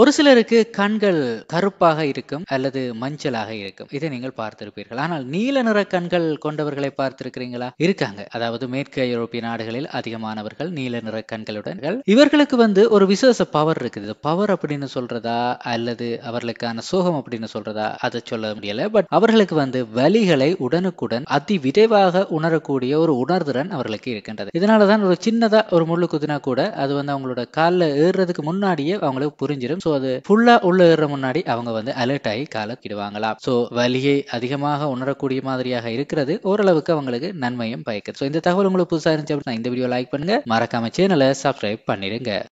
ஒரு சிலருக்கு கண்கள் கருப்பாக இருக்கும் அல்லது மஞ்சளாக இருக்கும் இதை நீங்கள் பார்த்திருப்பீர்கள் ஆனால் நீல நிற கண்கள் கொண்டவர்களை பார்த்திருக்கிறீங்களா இருக்காங்க அதாவது மேற்கு ஐரோப்பிய நாடுகளில் அதிகமானவர்கள் நீல நிற கண்களுடன் இவர்களுக்கு வந்து ஒரு விசேஷ பவர் இருக்குது பவர் அப்படின்னு சொல்றதா அல்லது அவர்களுக்கான சோகம் அப்படின்னு சொல்றதா அதை சொல்ல முடியல பட் அவர்களுக்கு வந்து வலிகளை உடனுக்குடன் அதி விரைவாக உணரக்கூடிய ஒரு உணர்திறன் அவர்களுக்கு இருக்கின்றது இதனாலதான் ஒரு சின்னதா ஒரு முள்ளு குதினா கூட அது வந்து அவங்களோட காலில் ஏறுறதுக்கு முன்னாடியே அவங்களுக்கு புரிஞ்சிடும் வரும் ஸோ அது ஃபுல்லா உள்ள ஏற முன்னாடி அவங்க வந்து அலர்ட் ஆகி காலக்கிடுவாங்களாம் ஸோ வலியை அதிகமாக உணரக்கூடிய மாதிரியாக இருக்கிறது ஓரளவுக்கு அவங்களுக்கு நன்மையும் பயக்குது ஸோ இந்த தகவல் உங்களுக்கு புதுசாக இருந்துச்சு அப்படின்னா இந்த வீடியோ லைக் பண்ணுங்க மறக்காம சேனலை சப்ஸ்கிரைப் பண்ணிடுங்க